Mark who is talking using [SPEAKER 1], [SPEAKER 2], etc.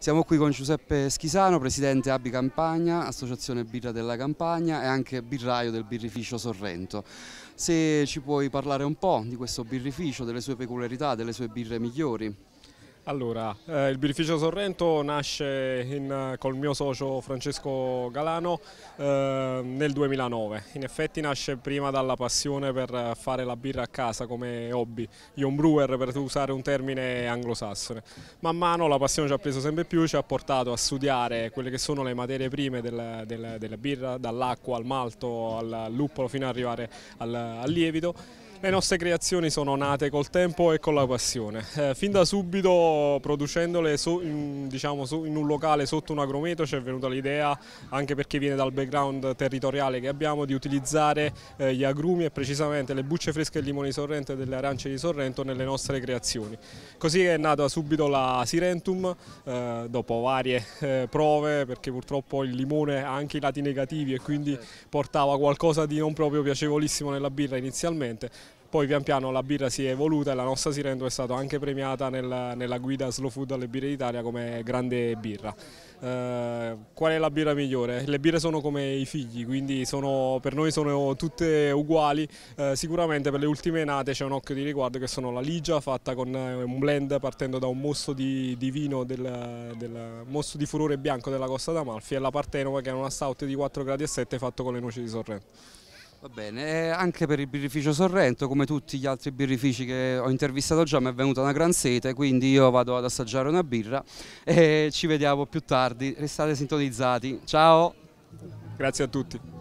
[SPEAKER 1] Siamo qui con Giuseppe Schisano, presidente Abi Campagna, associazione birra della Campagna e anche birraio del birrificio Sorrento. Se ci puoi parlare un po' di questo birrificio, delle sue peculiarità, delle sue birre migliori.
[SPEAKER 2] Allora, eh, il birrificio Sorrento nasce in, col mio socio Francesco Galano eh, nel 2009. In effetti nasce prima dalla passione per fare la birra a casa come hobby, young brewer per usare un termine anglosassone. Man mano la passione ci ha preso sempre più, ci ha portato a studiare quelle che sono le materie prime del, del, della birra, dall'acqua al malto al luppolo fino ad arrivare al, al lievito le nostre creazioni sono nate col tempo e con la passione, eh, fin da subito producendole so, in, diciamo, so, in, un locale sotto un agrometro ci è venuta l'idea, anche perché viene dal background territoriale che abbiamo, di utilizzare eh, gli agrumi e precisamente le bucce fresche e limoni sorrento e delle arance di Sorrento nelle nostre creazioni. Così è nata subito la Sirentum, eh, dopo varie eh, prove, perché purtroppo il limone ha anche i lati negativi e quindi portava qualcosa di non proprio piacevolissimo nella birra inizialmente poi pian piano la birra si è evoluta e la nostra Sirento è stata anche premiata nel, nella guida Slow Food alle birre d'Italia come grande birra. Eh, qual è la birra migliore? Le birre sono come i figli, quindi sono, per noi sono tutte uguali, eh, sicuramente per le ultime nate c'è un occhio di riguardo che sono la Ligia fatta con eh, un blend partendo da un mosso di, di vino, del, del, mosto di furore bianco della Costa d'Amalfi e la Partenova che è una stout di 4,7 gradi fatto con
[SPEAKER 1] le noci di Sorrento. Va bene, eh, anche per il birrificio Sorrento, come tutti gli altri birrifici che ho intervistato già, mi è venuta una gran sete, quindi io vado ad assaggiare una birra e ci vediamo più tardi. Restate sintonizzati. Ciao! Grazie a tutti.